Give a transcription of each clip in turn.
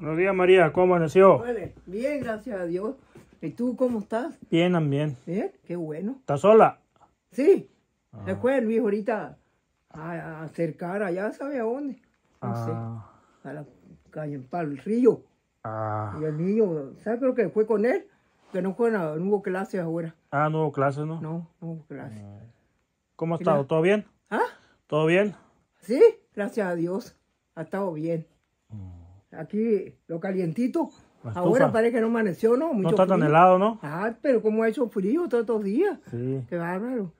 Buenos días, María. ¿Cómo nació? Bien, gracias a Dios. ¿Y tú cómo estás? Bien, también. Bien, ¿Eh? qué bueno. ¿Estás sola? Sí. Ah. después ahorita a, acercar allá, ¿sabe a dónde? No ah. sé. A la calle, para el río. Ah. Y el niño, ¿sabes Creo que fue con él? Que no, fue, no hubo clases ahora. Ah, no hubo clases, ¿no? No, no hubo clases. Ah. ¿Cómo ha estado? ¿Todo bien? ¿Ah? ¿Todo bien? Sí, gracias a Dios. Ha estado bien aquí lo calientito. Ahora parece que no amaneció, ¿no? no está tan helado, ¿no? Ah, pero como ha hecho frío todos estos días. Sí. Qué bárbaro.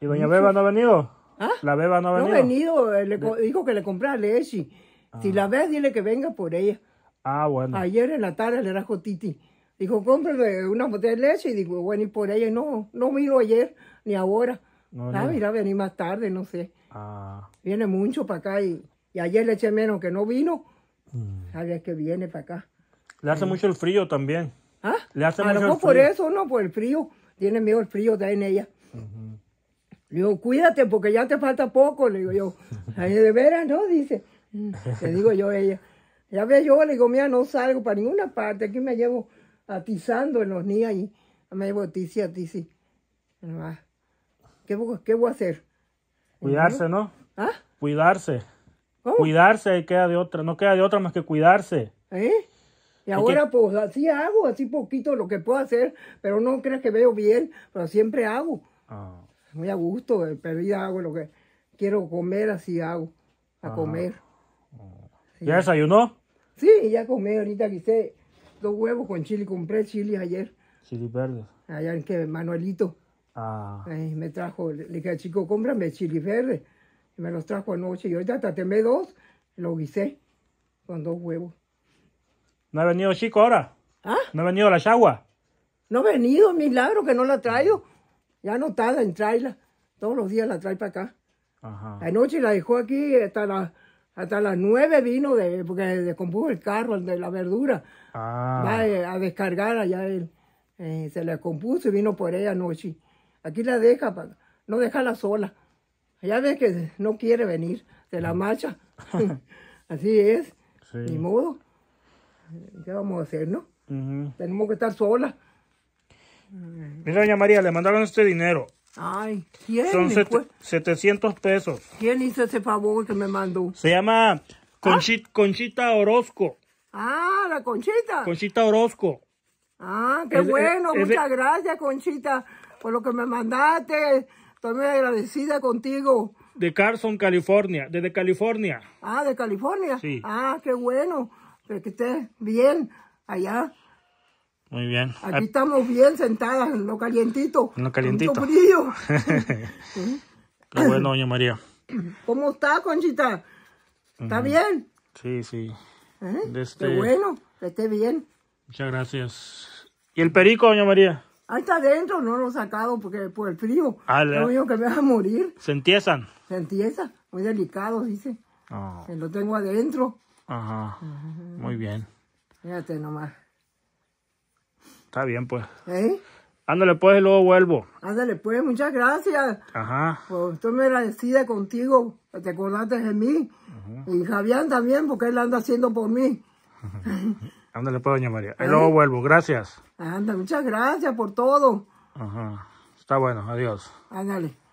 ¿Y doña Beba no ha venido? ¿Ah? ¿La Beba no ha venido? No ha venido, eh, dijo que le comprara leche. Ah. Si la ves, dile que venga por ella. Ah, bueno. Ayer en la tarde le era Titi. Dijo, cómprale una botella de leche. Y digo, bueno, y por ella. No, no vino ayer, ni ahora. No, ah, mira, más tarde, no sé. Ah. Viene mucho para acá y, y ayer le eché menos que no vino. Sabes mm. que viene para acá. Le hace mm. mucho el frío también. ¿Ah? Le hace mucho por eso, no, por el frío. Tiene miedo el frío de en ella. Le digo, cuídate porque ya te falta poco. Le digo yo, ahí de veras, ¿no? Dice. Mm, le digo yo a ella. Ya ve yo, le digo, mira, no salgo para ninguna parte. Aquí me llevo atizando en los niños y me llevo tizi a ¿Qué, ¿Qué voy a hacer? Cuidarse, ¿no? ¿Ah? Cuidarse. Oh. Cuidarse Cuidarse queda de otra, no queda de otra más que cuidarse. ¿Eh? Y ahora pues así hago, así poquito lo que puedo hacer, pero no creas que veo bien, pero siempre hago. Ah. Muy a gusto, eh, perdida hago lo que quiero comer, así hago, a ah. comer. Oh. ¿Ya desayunó? Sí, ya comí, ahorita quise dos huevos con chili, compré chili ayer. Chili verde. Allá en que Manuelito. Ah. me trajo, le dije, chico, cómprame chili verde me los trajo anoche. Y ahorita temé dos, lo guisé con dos huevos. ¿No ha venido Chico ahora? ¿Ah? ¿No ha venido la chagua? No ha venido, milagro que no la traigo. Ya no en traerla. Todos los días la trae para acá. Ajá. Anoche la dejó aquí hasta las hasta las nueve vino de, porque descompuso el carro, el de la verdura. Ah. Va eh, a, descargar allá él. Eh, se le compuso y vino por ella anoche. Aquí la deja, no no la sola. Ya ve que no quiere venir de la marcha. Así es. Ni modo. ¿Qué vamos a hacer, no? Tenemos que estar solas. Mira, doña María, le mandaron este dinero. Ay, ¿quién? Son 700 pues? pesos. ¿Quién hizo ese favor que me mandó? Se llama ah. Conchita Orozco. Ah, la Conchita. Conchita Orozco. Ah, qué bueno, muchas gracias, Conchita, por lo que me mandaste. Estoy muy agradecida contigo. De Carson, California. Desde California. Ah, de California. Sí. Ah, qué bueno. que esté bien allá. Muy bien. Aquí ah. estamos bien sentadas, en lo calientito. En lo calientito. Con frío. qué bueno, doña María. ¿Cómo está, Conchita? ¿Está bien? Sí, sí. ¿Eh? Qué este bueno, que esté bien. Muchas gracias. ¿Y el perico, doña María? Ahí está adentro, no lo he sacado porque por el frío. no ah, digo que me vas a morir. ¿Se entiesan? Se empieza, muy delicado, dice. Oh. lo tengo adentro. Ajá. Muy bien. Fíjate nomás. Está bien, pues. ¿Eh? Ándale, pues, y luego vuelvo. Ándale, pues, muchas gracias. Ajá. Pues me muy agradecida contigo, te acordaste de mí. Y Javián también, porque él anda haciendo por mí. Ándale, pues, doña María. Ahí luego vuelvo. Gracias. Anda, muchas gracias por todo. Ajá. Está bueno. Adiós. Ándale.